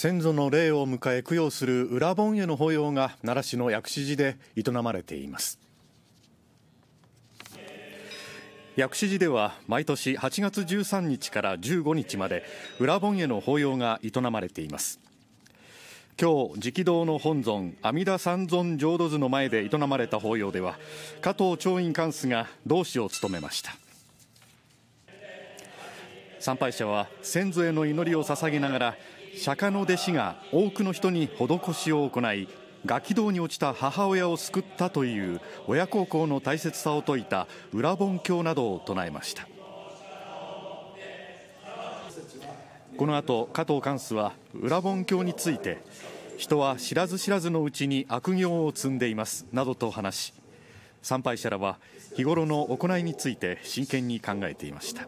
先祖の霊を迎え供養する裏盆への法要が奈良市の薬師寺で営まれています薬師寺では毎年8月13日から15日まで裏盆への法要が営まれています今日直道の本尊阿弥陀三尊浄土図の前で営まれた法要では加藤長院貫主が同志を務めました参拝者は先祖への祈りを捧げながら釈迦の弟子が多くの人に施しを行いガキ道に落ちた母親を救ったという親孝行の大切さを説いた裏本教などを唱えましたこの後加藤貫主は裏本教について人は知らず知らずのうちに悪行を積んでいますなどと話し参拝者らは日頃の行いについて真剣に考えていました。